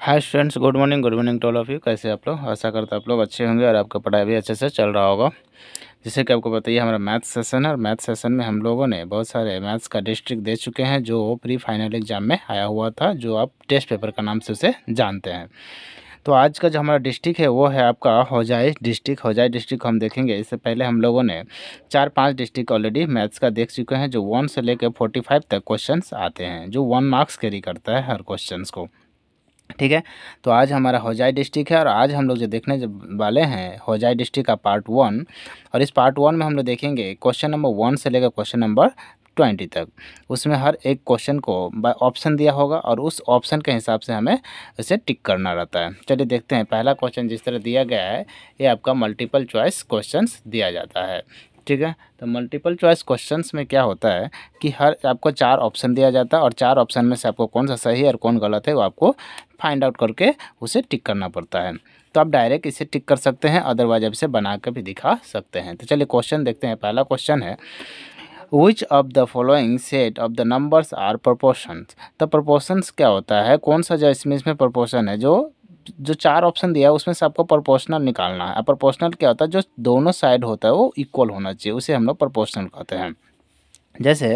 hi students good morning good morning to all of you कैसे आप लोग आशा करते आप लोग अच्छे होंगे और आपका पढ़ाई भी अच्छे से चल रहा होगा जैसे कि आपको बताइए हमारा मैथ सेशन है और मैथ सेशन में हम लोगों ने बहुत सारे मैथ्स का डिस्ट्रिक्ट दे चुके हैं जो प्री फाइनल एग्जाम में आया हुआ था जो आप टेस्ट पेपर का नाम से उसे जानते हैं तो आज का जो हमारा डिस्ट्रिक्ट है वो है आपका होजाई डिस्ट्रिक्ट होजाई डिस्ट्रिक्ट हम देखेंगे इससे पहले हम लोगों ने चार पांच डिस्ट्रिक्ट ऑलरेडी मैथ्स का देख चुके हैं जो वन से लेकर फोर्टी फाइव तक क्वेश्चंस आते हैं जो वन मार्क्स कैरी करता है हर क्वेश्चंस को ठीक है तो आज हमारा होजाई डिस्ट्रिक्ट है और आज हम लोग जो देखने वाले हैं होजाई डिस्ट्रिक्ट का पार्ट वन और इस पार्ट वन में हम लोग देखेंगे क्वेश्चन नंबर वन से लेकर क्वेश्चन नंबर ट्वेंटी तक उसमें हर एक क्वेश्चन को बाय ऑप्शन दिया होगा और उस ऑप्शन के हिसाब से हमें इसे टिक करना रहता है चलिए देखते हैं पहला क्वेश्चन जिस तरह दिया गया है ये आपका मल्टीपल चॉइस क्वेश्चन दिया जाता है ठीक है तो मल्टीपल चॉइस क्वेश्चन में क्या होता है कि हर आपको चार ऑप्शन दिया जाता है और चार ऑप्शन में से आपको कौन सा सही और कौन गलत है वो आपको फाइंड आउट करके उसे टिक करना पड़ता है तो आप डायरेक्ट इसे टिक कर सकते हैं अदरवाइज आप इसे बना कर भी दिखा सकते हैं तो चलिए क्वेश्चन देखते हैं पहला क्वेश्चन है which of the following set of the numbers are proportions तो प्रपोर्शंस क्या होता है कौन सा जो इसमें इसमें प्रपोर्शन है जो जो चार ऑप्शन दिया है उसमें से आपको प्रोपोर्शनल निकालना है प्रोपोर्शनल क्या होता है जो दोनों साइड होता है वो इक्वल होना चाहिए उसे हम लोग प्रोपोर्शनल कहते हैं जैसे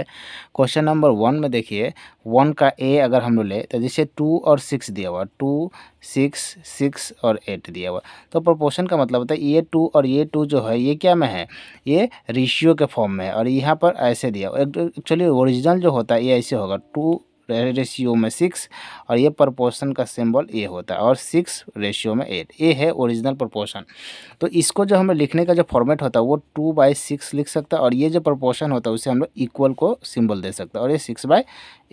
क्वेश्चन नंबर वन में देखिए वन का ए अगर हम लोग ले तो जैसे टू और सिक्स दिया हुआ टू सिक्स सिक्स और एट दिया हुआ तो प्रोपोर्शन का मतलब होता है ये टू और ये टू जो है ये क्या में है ये रेशियो के फॉर्म में है और यहाँ पर ऐसे दिया हुआ एक्चुअली ओरिजिनल जो होता है ये ऐसे होगा टू रेशियो में सिक्स और ये प्रपोर्सन का सिंबल ए होता है और सिक्स रेशियो में एट ए है ओरिजिनल प्रपोर्सन तो इसको जो हमें लिखने का जो फॉर्मेट होता है वो टू बाई सिक्स लिख सकता है और ये जो प्रपोर्शन होता है उसे हम लोग इक्वल को सिंबल दे सकते हैं और ये सिक्स बाई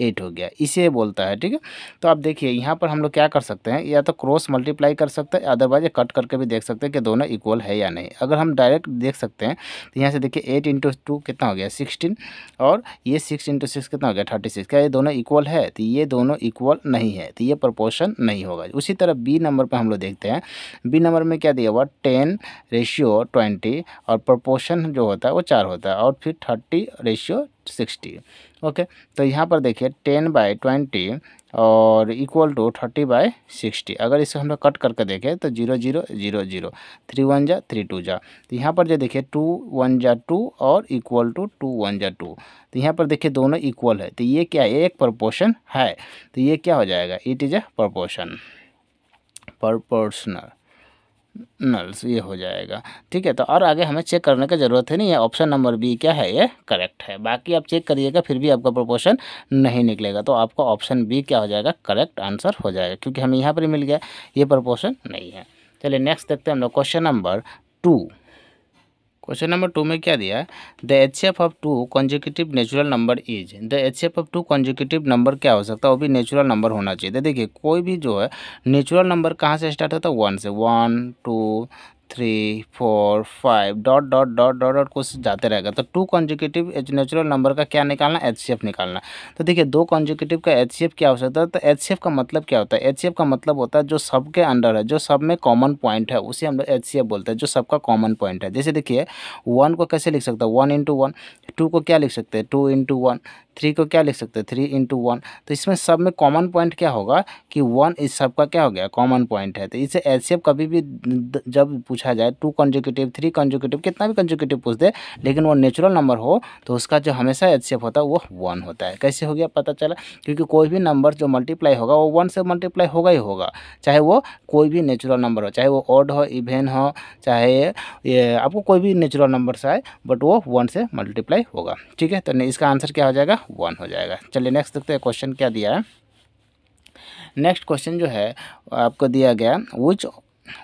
एट हो गया इसे बोलता है ठीक है तो आप देखिए यहाँ पर हम लोग क्या कर सकते हैं या तो क्रॉस मल्टीप्लाई कर सकते हैं अदरवाइज कट करके भी देख सकते हैं कि दोनों इक्वल है या नहीं अगर हम डायरेक्ट देख सकते हैं तो यहाँ से देखिए एट इंटू टू कितना हो गया सिक्सटीन और ये सिक्स इंटू सिक्स कितना हो गया थर्टी सिक्स क्या ये दोनों इक्वल है तो ये दोनों इक्वल नहीं है तो ये प्रपोर्शन नहीं होगा उसी तरह बी नंबर पर हम लोग देखते हैं बी नंबर में क्या दिया हुआ टेन रेशियो ट्वेंटी और प्रपोर्शन जो होता है वो चार होता है और फिर थर्टी रेशियो सिक्सटी ओके तो यहाँ पर देखिए टेन बाई ट्वेंटी और equal to thirty by sixty अगर इसे हम लोग कट करके देखें तो zero zero zero zero three one जा थ्री टू जा तो यहाँ पर जो देखिए टू वन जा टू और इक्वल टू टू वन जा टू तो यहाँ पर देखिए दोनों इक्वल है तो ये क्या है एक प्रपोर्शन है तो ये क्या हो जाएगा it is a proportion proportional नल्स तो ये हो जाएगा ठीक है तो और आगे हमें चेक करने की ज़रूरत है नहीं है ऑप्शन नंबर बी क्या है ये करेक्ट है बाकी आप चेक करिएगा फिर भी आपका प्रोपोर्शन नहीं निकलेगा तो आपका ऑप्शन बी क्या हो जाएगा करेक्ट आंसर हो जाएगा क्योंकि हमें यहाँ पर मिल गया ये प्रोपोर्शन नहीं है चलिए नेक्स्ट देखते हैं हम लोग question number two question number two में क्या दिया the H F of two consecutive natural number is the H F of two consecutive number क्या हो सकता है वो भी नेचुरल नंबर होना चाहिए तो देखिए कोई भी जो है नेचुरल नंबर कहाँ से स्टार्ट होता है वन से one two three four five dot dot dot dot dot कुछ जाते रहेगा तो टू एच नेचुरल नंबर का क्या निकालना एच सी एफ निकालना तो देखिए दो कॉन्जिकेटिव का एच सी एफ क्या हो सकता है तो एच सी एफ का मतलब क्या होता है एच सी एफ का मतलब होता है जो सब के अंडर है जो सब में कॉमन पॉइंट है उसे हम लोग एच सी एफ बोलते हैं जो सबका कॉमन पॉइंट है जैसे देखिए वन को कैसे लिख सकता है वन इंटू वन टू को क्या लिख सकते हैं टू इंटू वन थ्री को क्या लिख सकते हैं थ्री इंटू वन तो इसमें सब में कॉमन पॉइंट क्या होगा कि वन इस सब का क्या हो गया कॉमन पॉइंट है तो इसे एल कभी भी जब पूछा जाए टू कंजुकेटिव थ्री कंजुकेटिव कितना भी कंजुकेटिव पूछ दे लेकिन वो नेचुरल नंबर हो तो उसका जो हमेशा एलसीएम होता है वो वन होता है कैसे हो गया पता चला क्योंकि कोई भी नंबर जो मल्टीप्लाई होगा वो वन से मल्टीप्लाई होगा ही होगा चाहे वो कोई भी नेचुरल नंबर हो चाहे वो ऑड हो इवेन हो चाहे ये आपको कोई भी नेचुरल नंबर से आए बट वो वन से मल्टीप्लाई होगा ठीक है तो इसका आंसर क्या हो जाएगा वन हो जाएगा चलिए नेक्स्ट देखते हैं क्वेश्चन क्या दिया है नेक्स्ट क्वेश्चन जो है आपको दिया गया which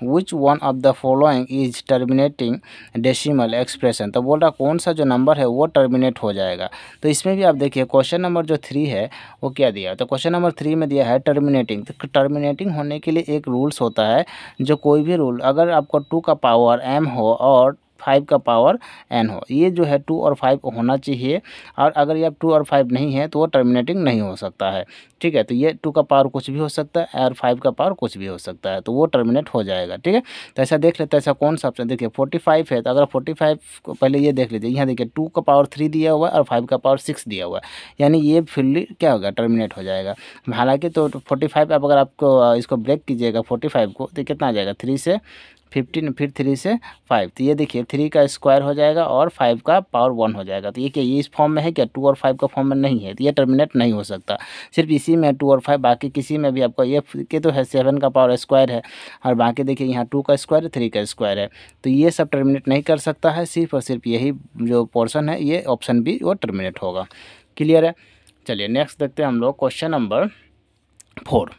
which one of the following is terminating decimal expression तो बोल रहा कौन सा जो नंबर है वो टर्मिनेट हो जाएगा तो इसमें भी आप देखिए क्वेश्चन नंबर जो थ्री है वो क्या दिया है तो क्वेश्चन नंबर थ्री में दिया है टर्मिनेटिंग तो टर्मिनेटिंग होने के लिए एक रूल्स होता है जो कोई भी रूल अगर आपको टू का पावर एम हो और फाइव का पावर एन हो ये जो है टू और फाइव होना चाहिए और अगर ये टू और फाइव नहीं है तो वो टर्मिनेटिंग नहीं हो सकता है ठीक है तो ये टू का पावर कुछ भी हो सकता है और फाइव का पावर कुछ भी हो सकता है तो वो टर्मिनेट हो जाएगा ठीक है तो ऐसा देख लेते हैं ऐसा कौन सा ऑप्शन देखिए फोर्टी फाइव है तो अगर फोर्टी फाइव पहले ये देख लीजिए यहाँ देखिए टू का पावर थ्री दिया हुआ है और फाइव का पावर सिक्स दिया हुआ है यानी ये फिल्ली क्या होगा टर्मिनेट हो जाएगा हालांकि तो फोर्टी फाइव अगर आपको इसको ब्रेक कीजिएगा फोर्टी फाइव को तो कितना आ जाएगा थ्री से फिफ्टीन फिर थ्री से फाइव तो ये देखिए थ्री का स्क्वायर हो जाएगा और फाइव का पावर वन हो जाएगा तो ये क्या ये इस फॉर्म में है क्या टू और फाइव का फॉर्म में नहीं है तो ये टर्मिनेट नहीं हो सकता सिर्फ इसी में टू और फाइव बाकी किसी में भी आपका ये के तो है सेवन का पावर स्क्वायर है और बाकी देखिए यहाँ टू का स्क्वायर थ्री का स्क्वायर है तो ये सब टर्मिनेट नहीं कर सकता है सिर्फ और सिर्फ यही जो पोर्सन है ये ऑप्शन बी वो टर्मिनेट होगा क्लियर है चलिए नेक्स्ट देखते हैं हम लोग question number four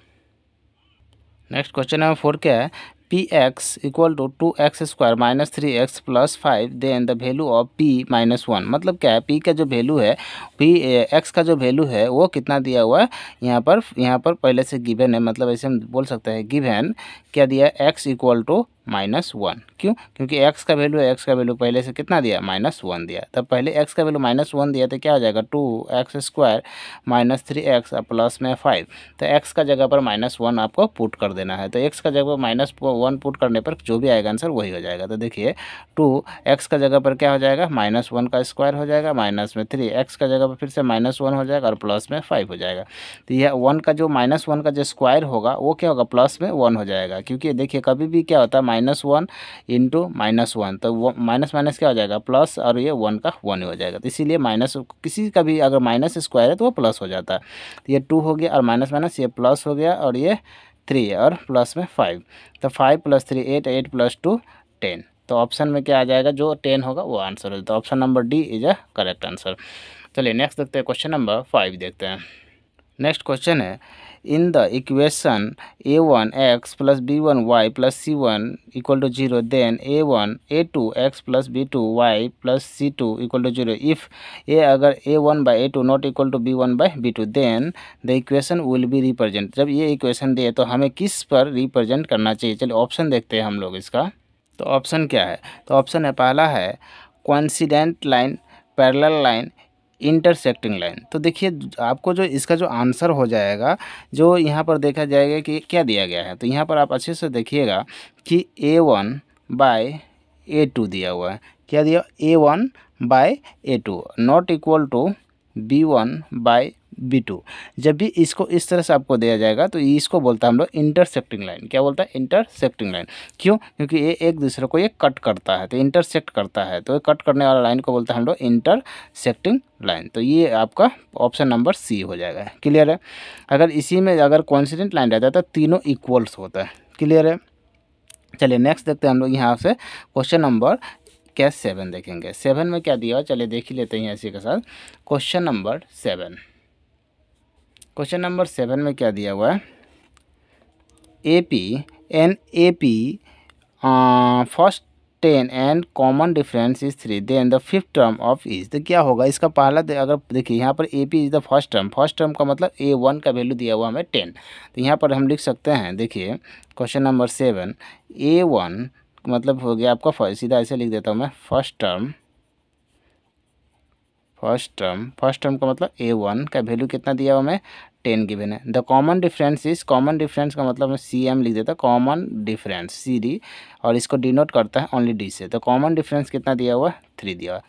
next question number four क्या है p x equal to two x square minus three x plus five then the value of p minus one मतलब क्या है पी का जो वैल्यू है पी एक्स eh, का जो वैल्यू है वो कितना दिया हुआ है यहाँ पर यहाँ पर पहले से गिवन है मतलब ऐसे हम बोल सकते हैं गिवन क्या दिया है x equal to minus one क्यों क्योंकि एक्स का वैल्यू एक्स का वैल्यू पहले से कितना दिया माइनस वन दिया तब पहले एक्स का वैल्यू माइनस वन दिया तो क्या हो जाएगा two x square minus three x plus में फाइव तो एक्स का जगह पर माइनस वन आपको पुट कर देना है तो एक्स का जगह पर माइनस वन पुट करने पर जो भी आएगा आंसर वही हो जाएगा तो देखिए टू एक्स का जगह पर क्या हो जाएगा माइनस वन का स्क्वायर हो जाएगा माइनस में थ्री एक्स का जगह पर फिर से माइनस वन हो जाएगा और प्लस में फाइव हो जाएगा तो यह वन का जो माइनस वन का जो स्क्वायर होगा वो क्या होगा प्लस में वन हो जाएगा क्योंकि देखिए कभी भी क्या होता है minus one into minus one तो माइनस माइनस क्या हो जाएगा प्लस और ये वन का वन हो जाएगा तो इसीलिए माइनस किसी का भी अगर माइनस स्क्वायर है तो वो प्लस हो जाता है तो ये टू हो गया और माइनस माइनस ये प्लस हो गया और ये थ्री और प्लस में फाइव तो five plus three eight eight plus two ten तो ऑप्शन में क्या आ जाएगा जो टेन होगा वो आंसर हो जाता है option number D is a correct answer चलिए नेक्स्ट देखते हैं क्वेश्चन नंबर फाइव देखते हैं नेक्स्ट क्वेश्चन है in the equation a1x plus b1y plus c1 equal to 0 then a1 a2x plus b2y plus c2 equal to 0 if a agar a1 by a2 not equal to b1 by b2 then the equation will be represent जब ये equation दिए तो हमें किस पर represent करना चाहिए चलिए option देखते हैं हम लोग इसका तो ऑप्शन क्या है तो ऑप्शन है पहला है coincident line parallel line intersecting line तो देखिए आपको जो इसका जो आंसर हो जाएगा जो यहाँ पर देखा जाएगा कि क्या दिया गया है तो यहाँ पर आप अच्छे से देखिएगा कि a one by a two दिया हुआ है क्या दिया a one by a two not equal to b one by b two जब भी इसको इस तरह से आपको दिया जाएगा तो इसको बोलता है हम लोग इंटरसेक्टिंग लाइन क्या बोलता है इंटरसेप्टिंग लाइन क्यों क्योंकि ये एक दूसरे को ये कट करता है तो इंटरसेक्ट करता है तो ये कट करने वाला लाइन को बोलता है हम लोग इंटरसेक्टिंग लाइन तो ये आपका ऑप्शन नंबर सी हो जाएगा क्लियर है अगर इसी में अगर कॉन्सिडेंट लाइन रहता है तो तीनों इक्वल्स होता है क्लियर है चलिए नेक्स्ट देखते हैं हम लोग यहाँ से क्वेश्चन नंबर क्या सेवन देखेंगे सेवन में क्या दिया हुआ चलिए देख ही लेते हैं इसी के साथ question number seven question number seven में क्या दिया हुआ है A P an A P first ten and common difference is three then the fifth term of is तो क्या होगा इसका पहला अगर देखिए यहाँ पर A P is the first term first term का मतलब ए वन का वैल्यू दिया हुआ हमें टेन तो यहाँ पर हम लिख सकते हैं देखिए question number seven a one मतलब हो गया आपका सीधा ऐसे लिख देता हूँ मैं first term first term first term का मतलब ए वन का वैल्यू कितना दिया हुआ मैं टेन गिवन है the common difference is common difference का मतलब मैं सी एम लिख देता कॉमन डिफरेंस सी डी और इसको डिनोट करता है ओनली डी से तो कॉमन डिफरेंस कितना दिया हुआ थ्री दिया हुआ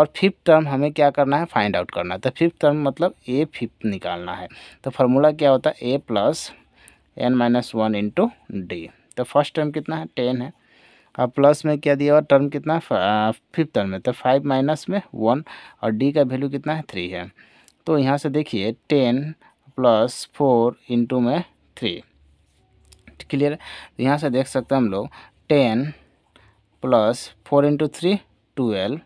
और फिफ्थ टर्म हमें क्या करना है फाइंड आउट करना है तो फिफ्थ टर्म मतलब ए फिफ्थ निकालना है तो फार्मूला क्या होता है a plus n minus one into d तो फर्स्ट टर्म कितना है टेन है और प्लस में क्या दिया हुआ टर्म कितना फिफ्थ टर्म में तो फाइव माइनस में वन और डी का वैल्यू कितना है थ्री है तो यहाँ से देखिए टेन प्लस फोर इंटू में थ्री क्लियर तो यहाँ से देख सकते हैं हम लोग ten plus four into three twelve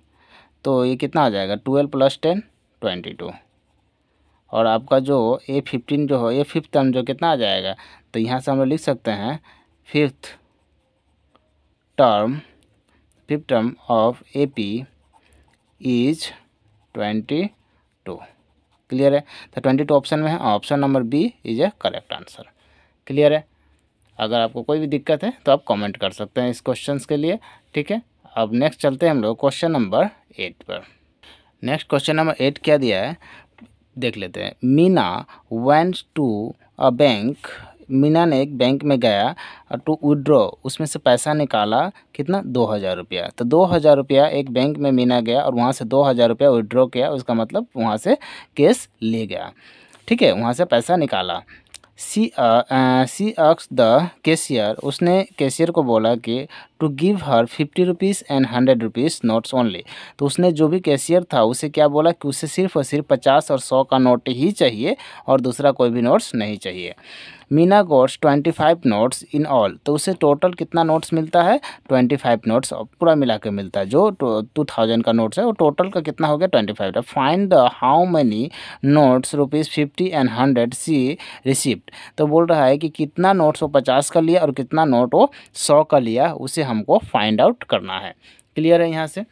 तो ये कितना आ जाएगा twelve plus ten twenty two और आपका जो ए फिफ्टीन जो हो ए फिफ्थ टर्म जो कितना आ जाएगा तो यहाँ से हम लोग लिख सकते हैं fifth term fifth term of AP is 22 clear है तो ट्वेंटी टू ऑप्शन में है option number B is a correct answer clear है अगर आपको कोई भी दिक्कत है तो आप कमेंट कर सकते हैं इस क्वेश्चन के लिए ठीक है अब नेक्स्ट चलते हैं हम लोग क्वेश्चन नंबर एट पर नेक्स्ट क्वेश्चन नंबर एट क्या दिया है देख लेते हैं Meena went to a bank Meena ने एक बैंक में गया टू विड्रॉ उसमें से पैसा निकाला कितना दो हज़ार रुपया तो दो हज़ार रुपया एक बैंक में मीना गया और वहाँ से दो हज़ार रुपया विड्रॉ किया उसका मतलब वहाँ से केस ले गया ठीक है वहाँ से पैसा निकाला she she asks the cashier उसने कैशियर को बोला कि to give her fifty rupees and hundred rupees notes only तो उसने जो भी कैशियर था उसे क्या बोला कि उसे सिर्फ और सिर्फ पचास और सौ का नोट ही चाहिए और दूसरा कोई भी नोट्स नहीं चाहिए Meena gots twenty five notes in all तो उसे टोटल कितना नोट्स मिलता है ट्वेंटी फाइव नोट्स पूरा मिला के मिलता है जो टू थाउजेंड का नोट्स है वो टोटल का कितना हो गया twenty five find the how many notes rupees fifty and hundred she received तो बोल रहा है कि कितना नोट्स वो पचास का लिया और कितना नोट वो सौ का लिया उसे हमको फाइंड आउट करना है क्लियर है यहाँ से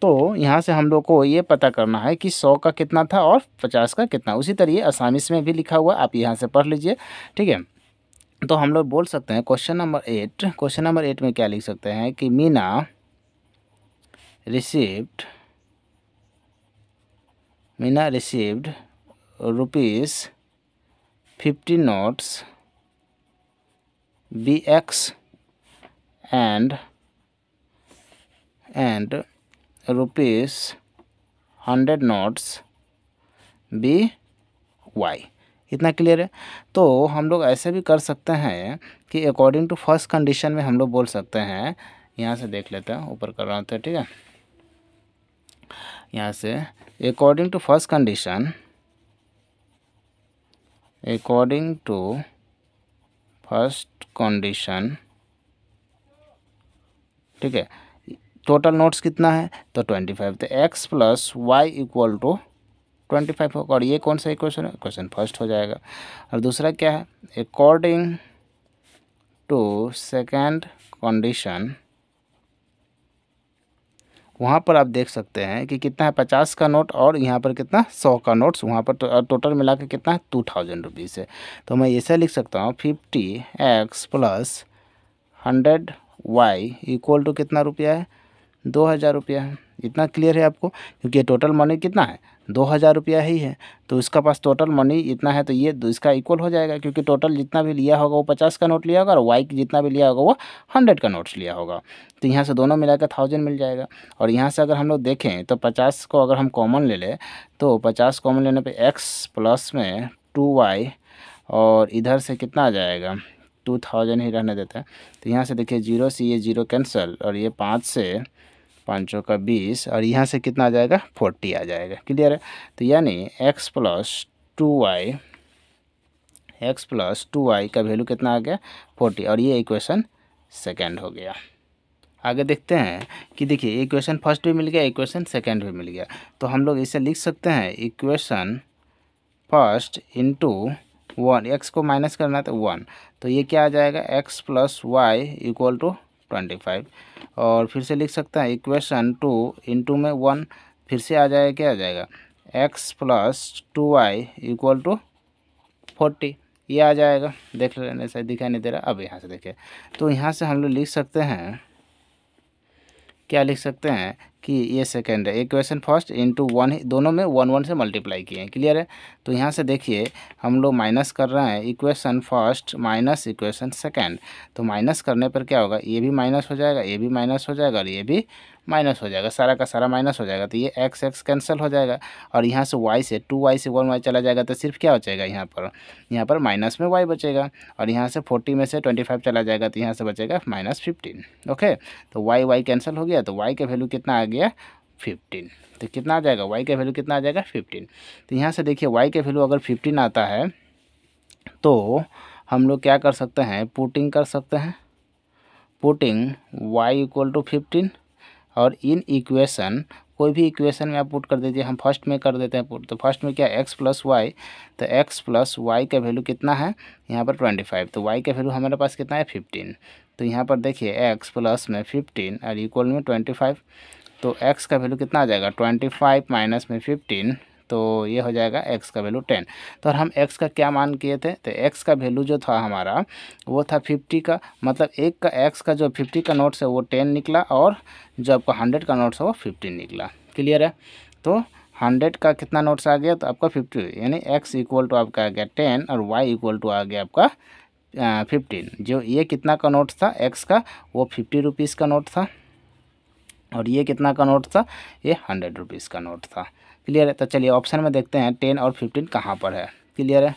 तो यहाँ से हम लोग को ये पता करना है कि सौ का कितना था और पचास का कितना उसी तरह असामिस में भी लिखा हुआ आप यहाँ से पढ़ लीजिए ठीक है तो हम लोग बोल सकते हैं question number eight question number eight में क्या लिख सकते हैं कि Meena received Meena received rupees fifty notes be x and and rupees hundred notes be y इतना क्लियर है तो हम लोग ऐसे भी कर सकते हैं कि अकॉर्डिंग टू फर्स्ट कंडीशन में हम लोग बोल सकते हैं यहाँ से देख लेते हैं ऊपर कर रहा होते तो ठीक है यहाँ से according to first condition according to first condition ठीक है टोटल नोट्स कितना है तो ट्वेंटी फाइव तो x plus y equal to twenty five होगा और ये कौन सा इक्वेशन है क्वेश्चन फर्स्ट हो जाएगा और दूसरा क्या है अकॉर्डिंग टू सेकेंड कंडीशन वहाँ पर आप देख सकते हैं कि कितना है पचास का नोट और यहाँ पर कितना सौ का नोट्स वहाँ पर तो, टोटल मिला के कितना है टू थाउजेंड रुपीज़ है तो मैं ऐसे लिख सकता हूँ fifty x plus hundred y equal to कितना रुपया है दो हज़ार रुपया है इतना क्लियर है आपको क्योंकि ये टोटल मनी कितना है दो हज़ार रुपया ही है तो इसका पास टोटल मनी इतना है तो ये इसका इक्वल हो जाएगा क्योंकि टोटल जितना भी लिया होगा वो पचास का नोट लिया होगा और वाई जितना भी लिया होगा वो हंड्रेड का नोट्स लिया होगा तो यहाँ से दोनों मिलाकर थाउजेंड मिल जाएगा और यहाँ से अगर हम लोग देखें तो पचास को अगर हम कॉमन ले लें तो पचास कॉमन लेने पर एक्स प्लस में टू वाई और इधर से कितना आ जाएगा टू थाउजेंड ही रहने देते हैं तो यहाँ से देखिए जीरो से ये जीरो कैंसिल और ये पाँच से पाँच का बीस और यहाँ से कितना आ जाएगा फोर्टी आ जाएगा क्लियर है तो यानी x plus two y x plus two y का वैल्यू कितना आ गया फोर्टी और ये इक्वेशन सेकेंड हो गया आगे देखते हैं कि देखिए इक्वेशन फर्स्ट भी मिल गया इक्वेशन सेकेंड भी मिल गया तो हम लोग इसे लिख सकते हैं equation first into one x को माइनस करना तो वन तो ये क्या आ जाएगा x plus y equal to twenty five और फिर से लिख सकते हैं इक्वेशन टू इंटू में वन फिर से आ जाएगा क्या आ जाएगा x plus two y equal to forty ये आ जाएगा देख लेने से दिखाई नहीं दे रहा अब यहाँ से देखिए तो यहाँ से हम लोग लिख सकते हैं क्या लिख सकते हैं कि ये सेकेंड है इक्वेशन फर्स्ट इंटू वन दोनों में वन वन से मल्टीप्लाई किए हैं क्लियर है तो यहाँ से देखिए हम लोग माइनस कर रहे हैं equation first minus equation second तो माइनस करने पर क्या होगा ये भी माइनस हो जाएगा ये भी माइनस हो जाएगा और ये भी माइनस हो जाएगा सारा का सारा माइनस हो जाएगा तो ये एक्स एक्स कैंसिल हो जाएगा और यहाँ से वाई से टू वाई से वन वाई चला जाएगा तो सिर्फ क्या बचेगा यहाँ पर यहाँ पर माइनस में वाई बचेगा और यहाँ से फोर्टी में से ट्वेंटी फाइव चला जाएगा तो यहाँ से बचेगा माइनस फिफ्टीन ओके तो वाई वाई कैंसिल हो गया तो वाई का वैल्यू कितना आ गया फिफ्टीन तो कितना आ जाएगा वाई का वैल्यू कितना आ जाएगा फिफ्टीन तो यहाँ से देखिए वाई का वैल्यू अगर फिफ्टीन आता है तो हम लोग क्या कर सकते हैं पुटिंग कर सकते हैं putting y equal to fifteen और इन इक्वेशन कोई भी इक्वेशन में आप पुट कर दीजिए हम फर्स्ट में कर देते हैं पुट तो फर्स्ट में क्या एक्स प्लस वाई तो एक्स प्लस वाई का वैल्यू कितना है यहाँ पर ट्वेंटी फाइव तो वाई का वैल्यू हमारे पास कितना है फिफ्टीन तो यहाँ पर देखिए एक्स प्लस में फिफ्टीन और इक्वल में ट्वेंटी फाइव तो एक्स का वैल्यू कितना आ जाएगा ट्वेंटी फाइव माइनस में फिफ्टीन तो ये हो जाएगा एक्स का वैल्यू टेन तो हम एक्स का क्या मान किए थे तो एक्स का वैल्यू जो था हमारा वो था फिफ्टी का मतलब एक का एक्स का जो फिफ्टी का नोट्स है वो टेन निकला और जो आपका हंड्रेड का नोट्स है वो फिफ्टीन निकला क्लियर है तो हंड्रेड का कितना नोट्स आ गया तो आपका फिफ्टी यानी एक्स इक्वल टू आपका आ गया टेन और वाई इक्वल टू आ गया आपका फिफ्टीन जो ये कितना का नोट था एक्स का वो फिफ्टी रुपीज़ का नोट था और ये कितना का नोट था ये हंड्रेड रुपीज़ का नोट था क्लियर है तो चलिए ऑप्शन में देखते हैं टेन और फिफ्टीन कहाँ पर है क्लियर है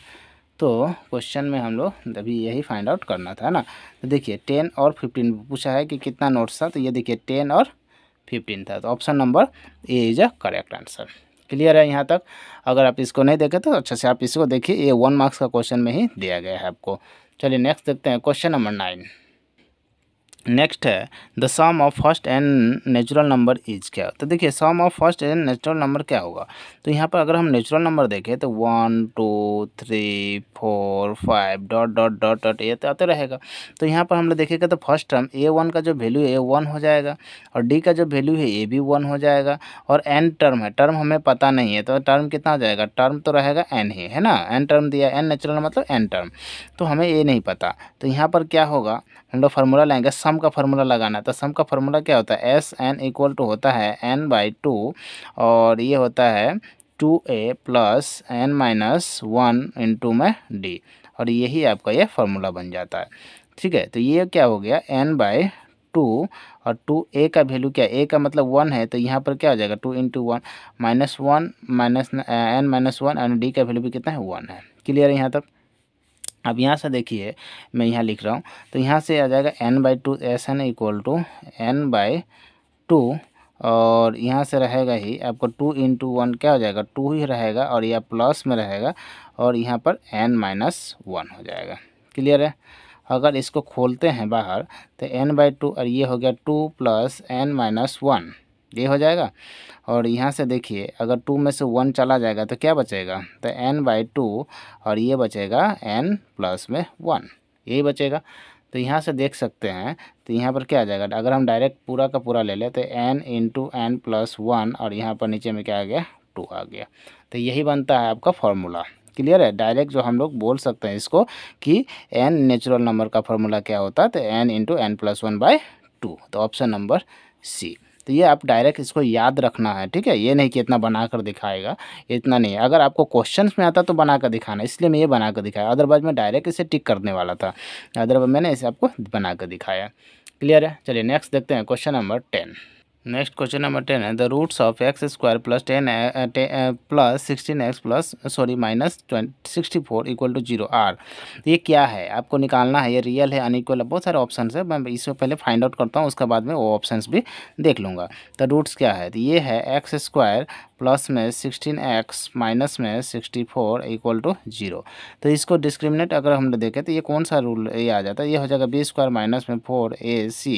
तो क्वेश्चन में हम लोग अभी यही फाइंड आउट करना था ना तो देखिए टेन और फिफ्टीन पूछा है कि कितना नोट्स था तो ये देखिए टेन और फिफ्टीन था तो option number A is a correct answer clear है यहाँ तक अगर आप इसको नहीं देखें तो अच्छे से आप इसको देखिए ये वन मार्क्स का क्वेश्चन में ही दिया गया है आपको चलिए नेक्स्ट देखते हैं क्वेश्चन नंबर नाइन नेक्स्ट है the sum of first n natural number is क्या तो देखिए sum of first n natural number क्या होगा तो यहाँ पर अगर हम नेचुरल नंबर देखें तो one two three four five dot dot dot dot ये तो आते रहेगा तो यहाँ पर हम लोग देखेगा तो फर्स्ट टर्म ए वन का जो वैल्यू है ए वन हो जाएगा और डी का जो वैल्यू है ए भी वन हो जाएगा और एन टर्म है टर्म हमें पता नहीं है तो टर्म कितना हो जाएगा टर्म तो रहेगा एन ही है ना एन टर्म दिया एन नेचुरल मतलब एन टर्म तो हमें ए नहीं पता तो यहाँ पर क्या होगा हम लोग फार्मूला लाएंगे सम का फार्मूला लगाना तो सम का फार्मूला क्या होता है एस एन इक्वल टू होता है एन बाई टू और ये होता है two a plus n minus one into में डी और यही आपका ये फार्मूला बन जाता है ठीक है तो ये क्या हो गया एन बाई टू और टू ए का वैल्यू क्या ए का मतलब वन है तो यहाँ पर क्या हो जाएगा two into one minus one minus n minus one and d का वैल्यू भी कितना है वन है क्लियर है यहाँ तक अब यहाँ से देखिए मैं यहाँ लिख रहा हूँ तो यहाँ से आ जाएगा n by two s n equal to n by two और यहाँ से रहेगा ही आपको टू इंटू वन क्या हो जाएगा टू ही रहेगा और यह प्लस में रहेगा और यहाँ पर एन माइनस वन हो जाएगा क्लियर है अगर इसको खोलते हैं बाहर तो एन बाई टू और ये हो गया two plus n minus one ये हो जाएगा और यहाँ से देखिए अगर टू में से वन चला जाएगा तो क्या बचेगा तो एन बाई टू और ये बचेगा एन प्लस में वन यही बचेगा तो यहाँ से देख सकते हैं तो यहाँ पर क्या आ जाएगा अगर हम डायरेक्ट पूरा का पूरा ले लें तो n into n plus one और यहाँ पर नीचे में क्या आ गया टू आ गया तो यही बनता है आपका फॉर्मूला क्लियर है डायरेक्ट जो हम लोग बोल सकते हैं इसको कि एन नेचुरल नंबर का फॉर्मूला क्या होता है तो n into n plus one by two तो ऑप्शन नंबर सी तो ये आप डायरेक्ट इसको याद रखना है ठीक है ये नहीं कि इतना बना कर दिखाएगा इतना नहीं अगर आपको क्वेश्चन में आता तो बना कर दिखाना इसलिए मैं ये बना कर दिखाया अदरवाइज मैं डायरेक्ट इसे टिक करने वाला था अदरवाइज मैंने इसे आपको बना कर दिखाया क्लियर है चलिए नेक्स्ट देखते हैं question number ten next question number ten है the roots of x square plus ten plus sixteen x plus sorry minus twenty sixty four equal to zero are ये क्या है आपको निकालना है ये रियल है अनइक्वल है बहुत सारे ऑप्शन है मैं इसमें पहले फाइंड आउट करता हूँ उसके बाद में वो ऑप्शन भी देख लूँगा द रूट्स क्या है तो ये है एक्स स्क्वायर प्लस में सिक्सटीन एक्स माइनस में sixty four equal to zero तो इसको डिस्क्रिमिनेट अगर हम लोग देखें तो ये कौन सा रूल ये आ जाता है ये हो जाएगा बी स्क्वायर माइनस में फोर ए सी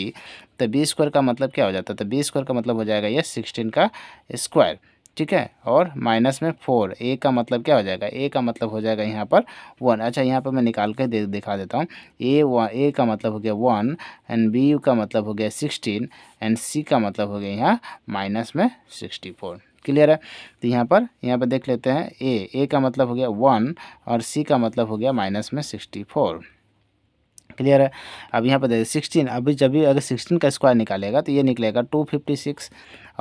तो बी स्क्वायर का मतलब क्या हो जाता है तो बी स्क्वायर का मतलब हो जाएगा ये सिक्सटीन का स्क्वायर ठीक है और माइनस में फोर ए का मतलब क्या हो जाएगा ए का मतलब हो जाएगा यहाँ पर वन अच्छा यहाँ पर मैं निकाल के दे दिखा देता हूँ ए वन ए का मतलब हो गया वन एंड बी का मतलब हो गया सिक्सटीन एंड सी का मतलब हो गया यहाँ माइनस में सिक्सटी फोर क्लियर है तो यहाँ पर यहाँ पर देख लेते हैं ए ए का मतलब हो गया वन और सी का मतलब हो गया माइनस में सिक्सटी फोर क्लियर है अब यहाँ पर देखिए सिक्सटीन अभी जब भी अगर सिक्सटीन का स्क्वायर निकालेगा तो ये निकलेगा टू फिफ्टी सिक्स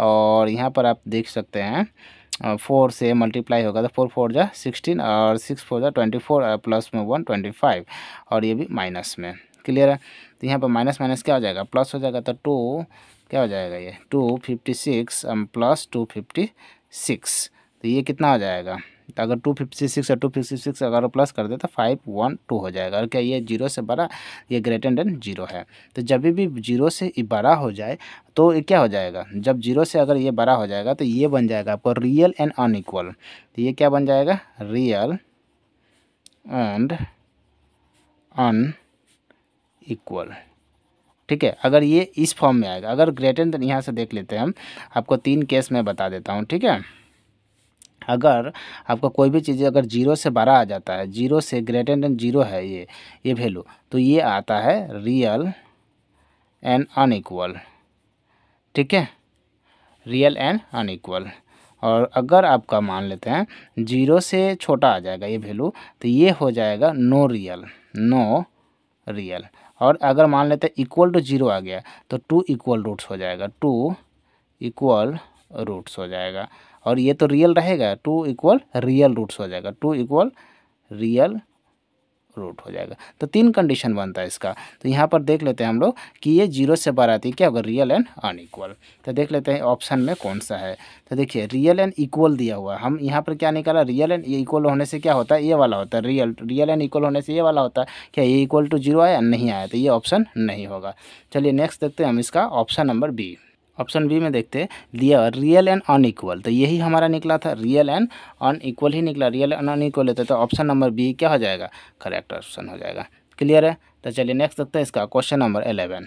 और यहाँ पर आप देख सकते हैं फोर से मल्टीप्लाई होगा तो फोर फोर जा सिक्सटीन और सिक्स फोर जा ट्वेंटी फोर प्लस में वन ट्वेंटी फाइव और ये भी माइनस में क्लियर है तो यहाँ पर माइनस माइनस क्या हो जाएगा प्लस हो जाएगा तो टू क्या हो जाएगा ये two fifty six plus two fifty six तो ये कितना हो जाएगा तो अगर टू फिफ्टी सिक्स और टू फिफ्टी सिक्स अगर प्लस कर दे तो फाइव वन टू हो जाएगा और क्या ये जीरो से बड़ा ये ग्रेटर देन जीरो है तो जब भी जीरो से बड़ा हो जाए तो ये क्या हो जाएगा जब जीरो से अगर ये बड़ा हो जाएगा तो ये बन जाएगा आपको रियल एंड अनइक्वल तो ये क्या बन जाएगा रियल एंड अन इक्वल ठीक है अगर ये इस फॉर्म में आएगा अगर ग्रेटर देन यहाँ से देख लेते हैं हम आपको तीन केस में बता देता हूँ ठीक है अगर आपका कोई भी चीज़ अगर जीरो से बारह आ जाता है जीरो से ग्रेटर देन जीरो है ये ये वैल्यू तो ये आता है रियल एंड अनइक्वल ठीक है रियल एंड अनइक्वल और अगर आपका मान लेते हैं जीरो से छोटा आ जाएगा ये वैल्यू तो ये हो जाएगा नो रियल नो रियल और अगर मान लेते हैं इक्वल टू जीरो आ गया तो टू इक्वल रूट्स हो जाएगा टू इक्वल रूट्स हो जाएगा और ये तो रियल रहेगा टू इक्वल रियल रूट्स हो जाएगा टू इक्वल रियल रूट हो जाएगा तो तीन कंडीशन बनता है इसका तो यहाँ पर देख लेते हैं हम लोग कि ये जीरो से बार आती है क्या होगा रियल एंड अनइक्वल तो देख लेते हैं ऑप्शन में कौन सा है तो देखिए रियल एंड इक्वल दिया हुआ है हम यहाँ पर क्या निकाला रियल एंड इक्वल होने से क्या होता है ये वाला होता है रियल रियल एंड इक्वल होने से ये वाला होता है क्या ये इक्वल टू जीरो आया नहीं आया तो ये ऑप्शन नहीं होगा चलिए नेक्स्ट देखते हैं हम इसका option number B option B में देखते हैं दिया रियल एंड अनइक्वल तो यही हमारा निकला था रियल एंड अनइक्वल ही निकला रियल एंड अनइक्वल लेते है तो ऑप्शन नंबर बी क्या हो जाएगा करेक्ट ऑप्शन हो जाएगा क्लियर है तो चलिए नेक्स्ट देखते हैं इसका question number eleven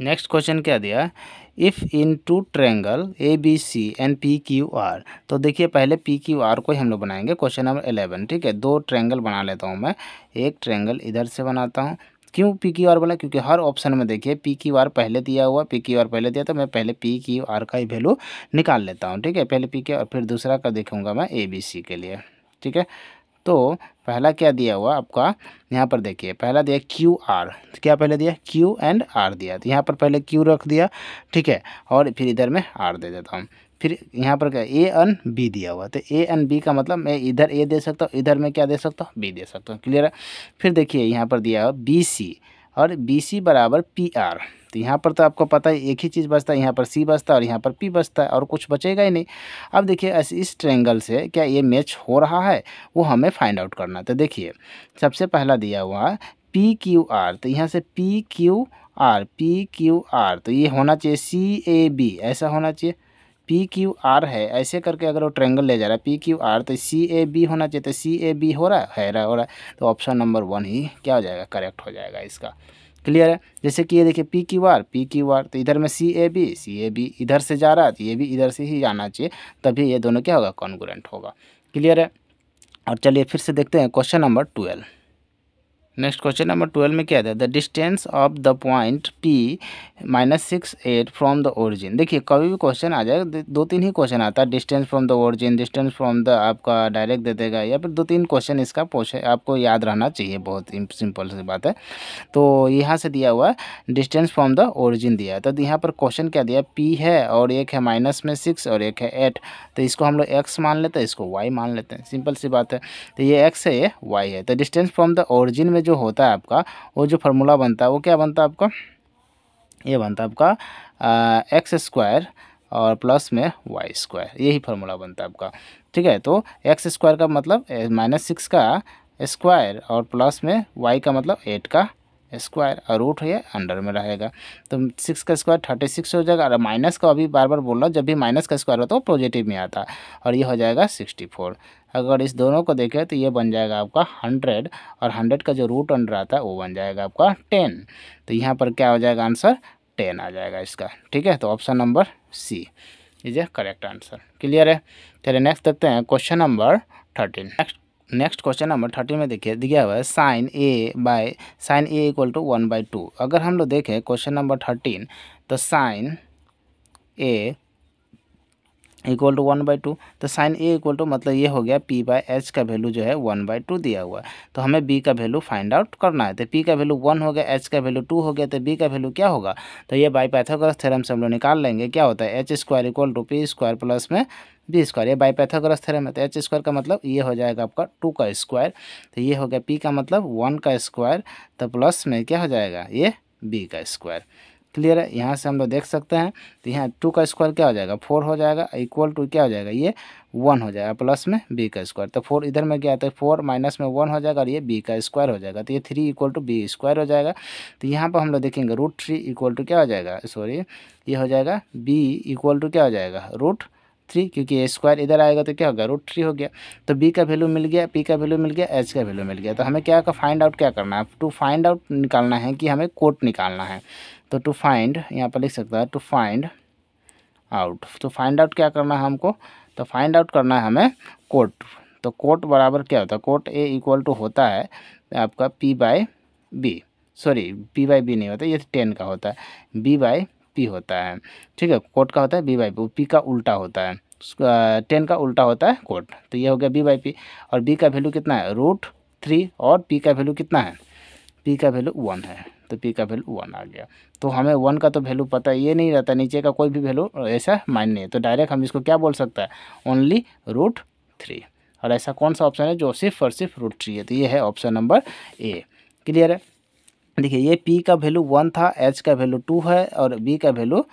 next question क्या दिया if in two triangle A B C and P Q R तो देखिए पहले पी क्यू आर को ही हम लोग बनाएंगे क्वेश्चन नंबर एलेवन ठीक है दो ट्रेंगल बना लेता हूँ मैं एक ट्रेंगल इधर से बनाता हूँ क्यों पी क्यू आर बोला क्योंकि हर ऑप्शन में देखिए पी क्यू आर पहले दिया हुआ पी क्यू आर पहले दिया तो मैं पहले पी क्यू आर का ही वैल्यू निकाल लेता हूँ ठीक है पहले पी क्यू और फिर दूसरा का देखूँगा मैं ए बी सी के लिए ठीक है तो पहला क्या दिया हुआ आपका यहाँ पर देखिए पहला दिया क्यू आर क्या पहले दिया क्यू एंड आर दिया तो यहाँ पर पहले क्यू रख दिया ठीक है और फिर इधर में आर दे देता हूँ फिर यहाँ पर क्या ए एन बी दिया हुआ तो ए एन बी का मतलब मैं इधर ए दे सकता हूँ इधर मैं क्या दे सकता हूँ बी दे सकता हूँ क्लियर है फिर देखिए यहाँ पर दिया हुआ बी सी और बी सी बराबर पी आर तो यहाँ पर तो आपको पता है एक ही चीज़ बचता है यहाँ पर सी बचता है और यहाँ पर पी बचता है और कुछ बचेगा ही नहीं अब देखिए इस ट्रेंगल से क्या ये मैच हो रहा है वो हमें फाइंड आउट करना है तो देखिए सबसे पहला दिया हुआ पी क्यू आर तो यहाँ से P Q R P Q R तो ये होना चाहिए सी ए बी ऐसा होना चाहिए पी क्यू आर है ऐसे करके अगर वो ट्रेंगल ले जा रहा है पी क्यू आर तो सी ए बी होना चाहिए तो सी ए बी हो रहा है रहा हो रहा है तो ऑप्शन नंबर वन ही क्या हो जाएगा करेक्ट हो जाएगा इसका क्लियर है जैसे कि ये देखिए P Q R P Q R तो इधर में सी ए बी सी ए बी इधर से जा रहा है तो ये भी इधर से ही जाना चाहिए तभी ये दोनों क्या होगा कॉन्गुरेंट होगा क्लियर है और चलिए फिर से देखते हैं question number twelve next question number twelve में क्या दिया the distance of the point P minus six eight from the origin देखिए कभी भी क्वेश्चन आ जाएगा दो तीन ही क्वेश्चन आता है distance from the origin distance from the आपका डायरेक्ट दे देगा या फिर दो तीन क्वेश्चन इसका पूछे आपको याद रहना चाहिए बहुत सिंपल सी बात है तो यहाँ से दिया हुआ है डिस्टेंस फ्रॉम द ओरिजिन दिया है तो यहाँ पर क्वेश्चन क्या दिया पी है और एक है माइनस में सिक्स और एक है एट तो इसको हम लोग एक्स मान लेते हैं इसको वाई मान लेते हैं सिंपल सी बात है तो ये एक्स है ये वाई है तो डिस्टेंस फ्रॉम द ओरिजिन में जो होता है आपका वो जो फार्मूला बनता है वो क्या बनता है आपका ये बनता है आपका एक्स स्क्वायर और प्लस में वाई स्क्वायर यही फार्मूला बनता है आपका ठीक है तो एक्स स्क्वायर का मतलब माइनस सिक्स का स्क्वायर और प्लस में वाई का मतलब एट का स्क्वायर और रूट है अंडर में रहेगा तो सिक्स का स्क्वायर थर्टी सिक्स हो जाएगा और माइनस का अभी बार बार बोल रहा हूँ जब भी माइनस का स्क्वायर होता है वो पॉजिटिव में आता है और ये हो जाएगा सिक्सटी फोर अगर इस दोनों को देखें तो ये बन जाएगा आपका हंड्रेड और हंड्रेड का जो रूट अंडर आता है वो बन जाएगा आपका टेन तो यहाँ पर क्या हो जाएगा आंसर टेन आ जाएगा इसका ठीक है तो option number C is a correct answer clear है चलिए नेक्स्ट देखते हैं question number thirteen next next question number thirty में देखिए दिया हुआ है sine A by sine A equal to one by two अगर हम लोग देखें क्वेश्चन नंबर थर्टीन तो sine A equal to one by two तो साइन ए इक्वल टू मतलब ये हो गया पी बाई एच का वैल्यू जो है वन बाई टू दिया हुआ है तो हमें बी का वैल्यू फाइंड आउट करना है तो पी का वैल्यू वन हो गया एच का वैल्यू टू हो गया तो बी का वैल्यू क्या होगा तो ये बाई पैथागोरस से हम लोग निकाल लेंगे क्या होता है H square equal to P square plus में बी स्क्वायर ये बाई पैथागोरस है तो एच स्क्वायर का मतलब ये हो जाएगा आपका टू का स्क्वायर तो ये हो गया पी का मतलब वन का स्क्वायर तो प्लस में क्या हो जाएगा ये बी का स्क्वायर क्लियर है यहाँ से हम लोग देख सकते हैं तो यहाँ टू का स्क्वायर क्या हो जाएगा फोर हो जाएगा इक्वल टू क्या हो जाएगा ये वन हो जाएगा प्लस में बी का स्क्वायर तो फोर इधर में क्या आता है फोर माइनस में वन हो जाएगा और ये बी का स्क्वायर हो जाएगा तो ये three equal to B square हो जाएगा तो यहाँ पर हम लोग देखेंगे रूट थ्री इक्वल टू क्या हो जाएगा सॉरी ये हो जाएगा बी इक्वल टू क्या हो जाएगा रूट थ्री क्योंकि ये स्क्वायर इधर आएगा तो क्या होगा रूट थ्री हो गया तो बी का वैल्यू मिल गया पी का वैल्यू मिल गया एच का वैल्यू मिल गया तो हमें क्या का फाइंड आउट क्या करना है टू फाइंड आउट निकालना है कि हमें कोट निकालना है तो टू फाइंड यहाँ पर लिख सकता है टू फाइंड आउट तो फाइंड आउट क्या करना है हमको तो फाइंड आउट करना है हमें कोट तो कोट बराबर क्या होता है कोट ए इक्वल टू होता है आपका P by B sorry P by B नहीं होता ये टेन का होता है बी बाई पी होता है ठीक है कोट का होता है बी बाई पी पी का उल्टा होता है टेन का उल्टा होता है कोट तो ये हो गया बी बाई पी और बी का वैल्यू कितना है रूट थ्री और पी का वैल्यू कितना है पी का वैल्यू वन है तो पी का वैल्यू वन आ गया तो हमें वन का तो वैल्यू पता ये नहीं रहता नीचे का कोई भी वैल्यू ऐसा मान्य है तो डायरेक्ट हम इसको क्या बोल सकता है ओनली रूट थ्री और ऐसा कौन सा ऑप्शन है जो सिर्फ और सिर्फ रूट थ्री है तो ये है ऑप्शन नंबर ए क्लियर है देखिए ये पी का वैल्यू वन था एच का वैल्यू टू है और बी का वैल्यू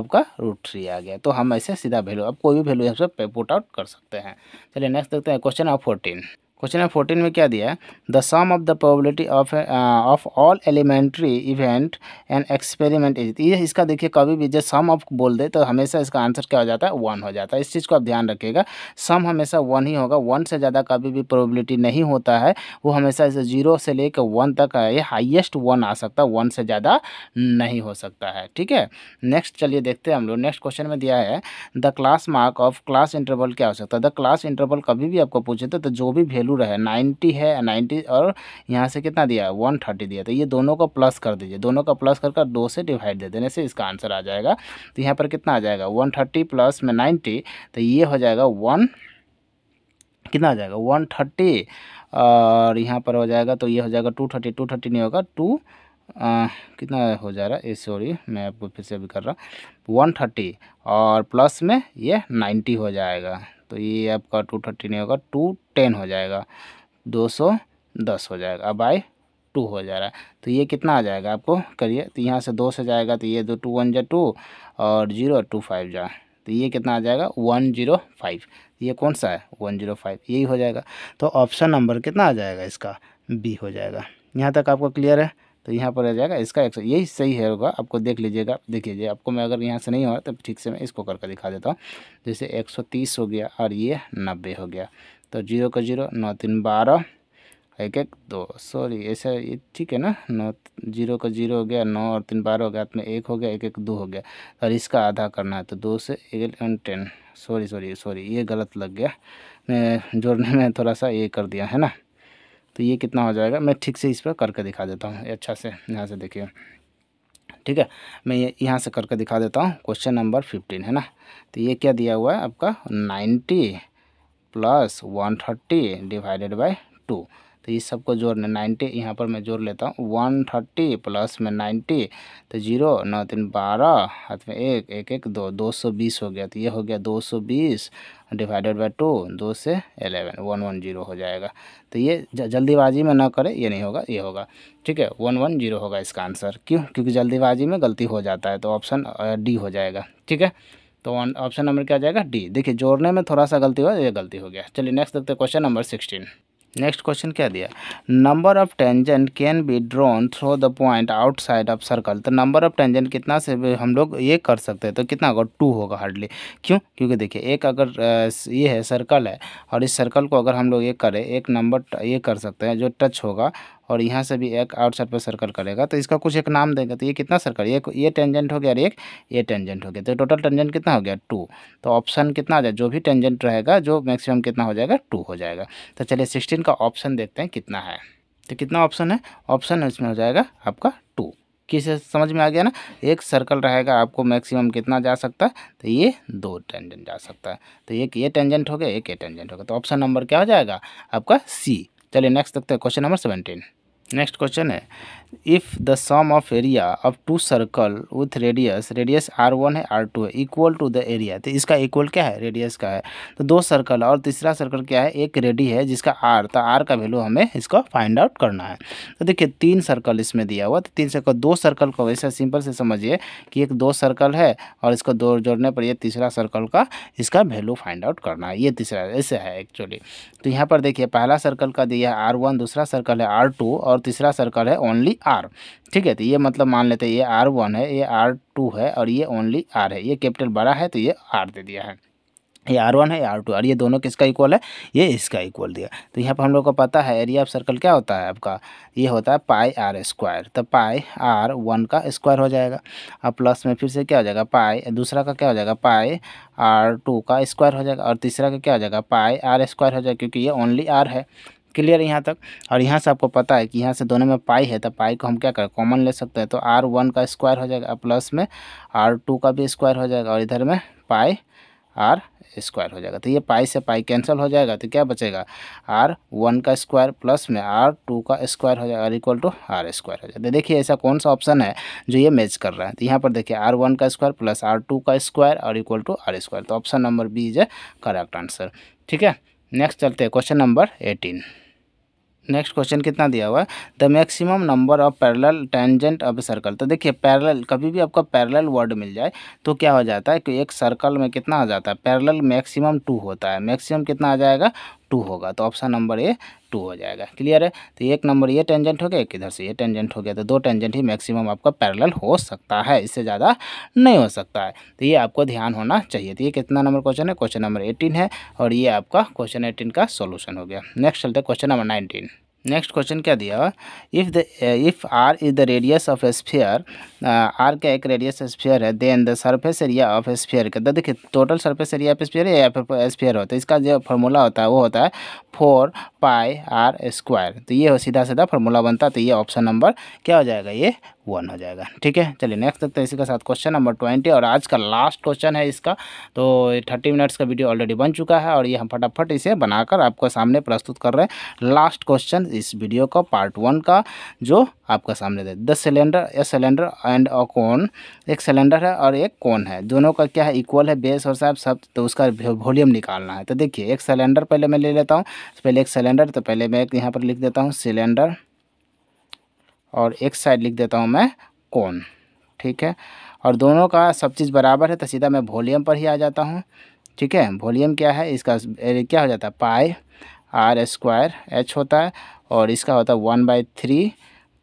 आपका रूट थ्री आ गया तो हम ऐसे सीधा वैल्यू अब कोई भी वैल्यू हम सब पुट आउट कर सकते हैं चलिए नेक्स्ट देखते हैं question number fourteen question number fourteen में क्या दिया है the sum of the probability of of all elementary event and experiment is ये इसका देखिए कभी भी जब सम ऑफ बोल दे तो हमेशा इसका आंसर क्या हो जाता है वन हो जाता है इस चीज़ को आप ध्यान रखिएगा सम हमेशा वन ही होगा वन से ज़्यादा कभी भी प्रोबेबिलिटी नहीं होता है वो हमेशा इसे जीरो से लेकर वन तक ये हाइएस्ट वन आ सकता है वन से ज़्यादा नहीं हो सकता है ठीक है नेक्स्ट चलिए देखते हैं हम लोग नेक्स्ट क्वेश्चन में दिया है the class mark of class interval क्या हो सकता है द क्लास इंटरवल कभी भी आपको पूछे तो, तो जो भी वैल्यू वैल्यू रहे नाइन्टी है नाइन्टी और यहाँ से कितना दिया है वन थर्टी दिया तो ये दोनों को प्लस कर दीजिए दोनों का प्लस करके दो से डिवाइड दे देने से इसका आंसर आ जाएगा तो यहाँ पर कितना आ जाएगा वन थर्टी प्लस में नाइन्टी तो ये हो जाएगा वन कितना आ जाएगा वन थर्टी और यहाँ पर हो जाएगा तो ये हो जाएगा टू थर्टी टू थर्टी नहीं होगा टू आ, कितना हो जा रहा है सॉरी मैं आपको फिर से अभी कर रहा हूँ वन थर्टी और प्लस में ये नाइन्टी हो जाएगा तो ये आपका टू थर्टी नहीं होगा टू टेन हो जाएगा दो सौ दस हो जाएगा बाय टू हो जा रहा है तो ये कितना आ जाएगा आपको करिए तो यहाँ से दो से जाएगा तो ये दो टू वन जा टू और जीरो टू फाइव जा तो ये कितना आ जाएगा वन जीरो फाइव तो ये कौन सा है वन जीरो फाइव यही हो जाएगा तो ऑप्शन नंबर कितना आ जाएगा इसका बी हो जाएगा यहाँ तक आपको क्लियर है तो यहाँ पर रह जाएगा इसका एक यही सही है होगा आपको देख लीजिएगा देख लीजिए आपको मैं अगर यहाँ से नहीं हो रहा तो ठीक से मैं इसको करके दिखा देता हूँ जैसे एक सौ तीस हो गया और ये नब्बे हो गया तो जीरो का जीरो नौ तीन बारह एक एक दो सॉरी ऐसा ये ठीक है ना नौ जीरो का जीरो हो गया नौ और तीन बारह हो गया तो एक हो गया एक एक दो हो गया और इसका आधा करना है तो दो से एक टेन सॉरी सॉरी सॉरी ये गलत लग गया मैं जोड़ने में थोड़ा सा ये कर दिया है ना तो ये कितना हो जाएगा मैं ठीक से इस पर करके दिखा देता हूँ अच्छा से यहाँ से देखिए ठीक है मैं ये यहाँ से करके दिखा देता हूँ क्वेश्चन नंबर फिफ्टीन है ना तो ये क्या दिया हुआ है आपका ninety plus one thirty divided by two तो इस सबको जोड़ने नाइन्टी यहाँ पर मैं जोड़ लेता हूँ वन थर्टी प्लस में नाइन्टी तो जीरो नौ तीन बारह हाथ में एक एक एक दो दो सौ बीस हो गया तो ये हो गया दो सौ बीस डिवाइडेड बाई टू दो से एलेवन वन वन जीरो हो जाएगा तो ये जल्दीबाजी में ना करें ये नहीं होगा ये होगा ठीक है वन वन जीरो होगा इसका आंसर क्यों क्योंकि जल्दीबाजी में गलती हो जाता है तो ऑप्शन डी हो जाएगा ठीक है तो ऑप्शन नंबर क्या आ जाएगा डी देखिए जोड़ने में थोड़ा सा गलती हुआ ये गलती हो गया चलिए नेक्स्ट देखते हैं question number sixteen next question क्या दिया number of tangent can be drawn through the point outside of circle तो नंबर ऑफ टेंजेंट कितना से भी हम लोग ये कर सकते हैं तो कितना होगा टू होगा हार्डली क्यों क्योंकि देखिए एक अगर ये है सर्कल है और इस सर्कल को अगर हम लोग ये करें एक नंबर ये कर सकते हैं जो टच होगा और यहाँ से भी एक आउटसाइड पर सर्कल करेगा तो इसका कुछ एक नाम देंगे तो ये कितना सर्कल एक ये टेंजेंट हो गया और एक ये टेंजेंट हो गया तो टोटल टेंजेंट कितना हो गया टू तो ऑप्शन कितना आ जाए जो भी टेंजेंट रहेगा जो मैक्सिमम कितना हो जाएगा टू हो जाएगा तो चलिए सिक्सटीन का ऑप्शन देखते हैं कितना है तो कितना ऑप्शन है ऑप्शन इसमें हो जाएगा आपका टू किसे समझ में आ गया ना एक सर्कल रहेगा आपको मैक्सिमम कितना जा सकता है तो ये दो टेंजेंट जा सकता है तो एक ये टेंजेंट हो गया एक ये टेंजेंट हो गया तो ऑप्शन नंबर क्या हो जाएगा आपका सी चलिए नेक्स्ट देखते हैं question number seventeen next question है if the sum of area of two circle with radius radius R one है आर टू है इक्वल टू द एरिया तो इसका इक्वल क्या है रेडियस का है तो दो सर्कल और तीसरा सर्कल क्या है एक रेडी है जिसका आर तो आर का वैल्यू हमें इसका फाइंड आउट करना है तो देखिए तीन सर्कल इसमें दिया हुआ तो तीन सर्कल दो सर्कल को वैसे सिंपल से समझिए कि एक दो सर्कल है और इसको दो जोड़ने पर यह तीसरा सर्कल का इसका वैल्यू फाइंड आउट करना है ये तीसरा ऐसे है एक्चुअली तो यहाँ पर देखिए पहला सर्कल का दिया है आर वन दूसरा सर्कल है आर टू और तीसरा सर्कल है ओनली आर ठीक है तो ये मतलब मान लेते हैं ये आर वन है ये आर टू है और ये ओनली आर है ये कैपिटल बड़ा है तो ये आर दे दिया है ये आर वन है आर टू और ये दोनों किसका इक्वल है ये इसका इक्वल दिया तो यहाँ पर हम लोग को पता है एरिया ऑफ सर्कल क्या होता है आपका ये होता है पाई आर स्क्वायर तो पाई आर वन का स्क्वायर हो जाएगा अब प्लस में फिर से क्या हो जाएगा पाई दूसरा का क्या हो जाएगा पाई आर टू का स्क्वायर हो जाएगा और तीसरा का क्या हो जाएगा पाई आर स्क्वायर हो जाएगा क्योंकि ये ओनली आर है क्लियर यहाँ तक और यहाँ से आपको पता है कि यहाँ से दोनों में पाई है तो पाई को हम क्या करें कॉमन ले सकते हैं तो आर वन का स्क्वायर हो जाएगा प्लस में आर टू का भी स्क्वायर हो जाएगा और इधर में पाई आर स्क्वायर हो जाएगा तो ये पाई से पाई कैंसिल हो जाएगा तो क्या बचेगा आर वन का स्क्वायर प्लस में आर टू का स्क्वायर हो जाएगा और इक्वल टू आर स्क्वायर हो जाएगा तो देखिए ऐसा कौन सा ऑप्शन है जो ये मैच कर रहा है तो यहाँ पर देखिए आर वन का स्क्वायर प्लस आर टू का स्क्वायर और इक्वल टू आर स्क्वायर तो option number B is a correct answer ठीक है नेक्स्ट चलते हैं question number eighteen next question कितना दिया हुआ है the maximum number of parallel tangent of circle तो देखिए पैरेलल कभी भी आपका पैरेलल वर्ड मिल जाए तो क्या हो जाता है कि एक सर्कल में कितना आ जाता है पैरेलल मैक्सिमम टू होता है मैक्सिमम कितना आ जाएगा टू होगा तो ऑप्शन नंबर ए टू हो जाएगा क्लियर है तो एक नंबर ये टेंजेंट हो गया एक इधर से ये टेंजेंट हो गया तो दो टेंजेंट ही मैक्सिमम आपका पैरेलल हो सकता है इससे ज़्यादा नहीं हो सकता है तो ये आपको ध्यान होना चाहिए तो ये कितना नंबर क्वेश्चन है क्वेश्चन नंबर एटीन है और ये आपका क्वेश्चन एटीन का सोल्यूशन हो गया नेक्स्ट चलते question number nineteen next question क्या दिया हुआ if the if R is the radius of sphere R का एक रेडियस स्फीयर है then the surface area of sphere का देखिए total surface area of sphere या फिर स्फीयर होता है इसका जो फॉर्मूला होता है वो होता है फोर पाई आर स्क्वायर तो ये हो सीधा सीधा फार्मूला बनता है तो ये ऑप्शन नंबर क्या हो जाएगा ये वन हो जाएगा ठीक है चलिए नेक्स्ट देखते हैं इसी के साथ क्वेश्चन नंबर ट्वेंटी और आज का लास्ट क्वेश्चन है इसका तो थर्टी मिनट्स का वीडियो ऑलरेडी बन चुका है और ये हम फटाफट इसे बनाकर आपके सामने प्रस्तुत कर रहे हैं लास्ट क्वेश्चन इस वीडियो का पार्ट वन का जो आपका सामने दे the cylinder a cylinder and a cone एक सिलेंडर है और एक कोन है दोनों का क्या है इक्वल है बेस और साहब सब तो उसका वॉल्यूम निकालना है तो देखिए एक सिलेंडर पहले मैं ले लेता हूँ पहले एक सिलेंडर तो पहले मैं एक यहाँ पर लिख देता हूँ सिलेंडर और एक साइड लिख देता हूँ मैं कौन ठीक है और दोनों का सब चीज़ बराबर है तो सीधा मैं वॉल्यूम पर ही आ जाता हूँ ठीक है वॉल्यूम क्या है इसका क्या हो जाता है पाई आर स्क्वायर एच होता है और इसका होता है one by three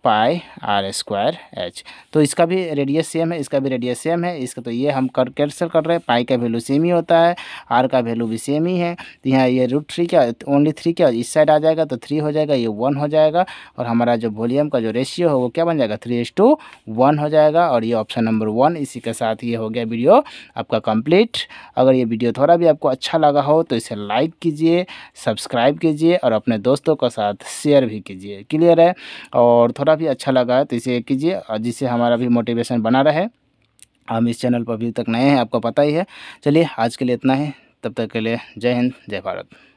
pi R square H तो इसका भी रेडियस सेम है इसका भी रेडियस सेम है इसका तो ये हम कर कैंसिल कर रहे हैं पाई का वैल्यू सेम ही होता है आर का वैल्यू भी सेम ही है तो यहाँ ये रूट थ्री का ओनली थ्री क्या इस साइड आ जाएगा तो थ्री हो जाएगा ये वन हो जाएगा और हमारा जो वॉल्यूम का जो रेशियो है वो क्या बन जाएगा थ्री एस टू वन हो जाएगा और ये ऑप्शन नंबर वन इसी के साथ ये हो गया वीडियो आपका कंप्लीट अगर ये वीडियो थोड़ा भी आपको अच्छा लगा हो तो इसे लाइक कीजिए सब्सक्राइब कीजिए और अपने दोस्तों के साथ शेयर भी कीजिए क्लियर है और थोड़ा भी अच्छा लगा है तो इसे कीजिए और जिससे हमारा भी मोटिवेशन बना रहे हम इस चैनल पर अभी तक नए हैं आपको पता ही है चलिए आज के लिए इतना ही तब तक के लिए जय हिंद जय भारत